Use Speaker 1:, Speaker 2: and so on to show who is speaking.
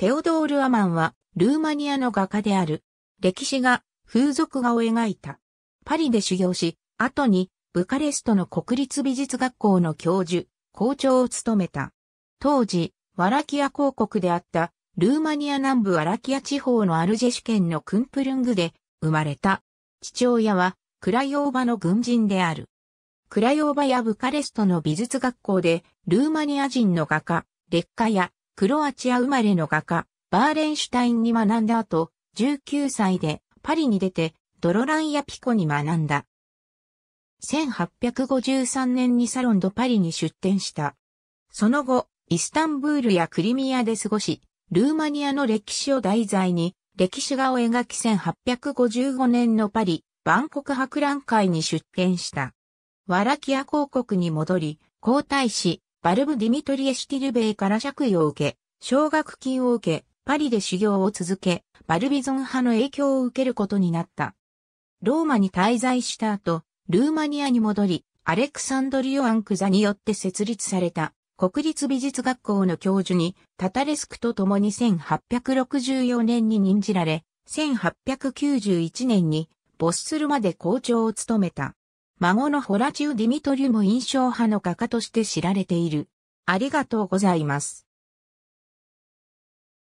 Speaker 1: テオドール・アマンは、ルーマニアの画家である。歴史画、風俗画
Speaker 2: を描いた。パリで修行し、後に、ブカレストの国立美術学校の教授、校長を務めた。当時、ワラキア公国であった、ルーマニア南部ワラキア地方のアルジェシュ県のクンプルングで生まれた。父親は、クラヨーバの軍人である。クラヨーバやブカレストの美術学校で、ルーマニア人の画家、劣化やクロアチア生まれの画家、バーレンシュタインに学んだ後、19歳でパリに出て、ドロランやピコに学んだ。1853年にサロンドパリに出展した。その後、イスタンブールやクリミアで過ごし、ルーマニアの歴史を題材に、歴史画を描き1855年のパリ、万国博覧会に出展した。ワラキア公国に戻り、皇太子、バルブ・ディミトリエ・シティルベイから借用を受け、奨学金を受け、パリで修行を続け、バルビゾン派の影響を受けることになった。ローマに滞在した後、ルーマニアに戻り、アレクサンドリオ・アンクザによって設立された国立美術学校の教授にタタレスクと共に1864年に任じられ、1891年にボッスルまで校長を務めた。孫のホラチュウ・ディミトリュも印象派の画
Speaker 1: 家として知られている。ありがとうございます。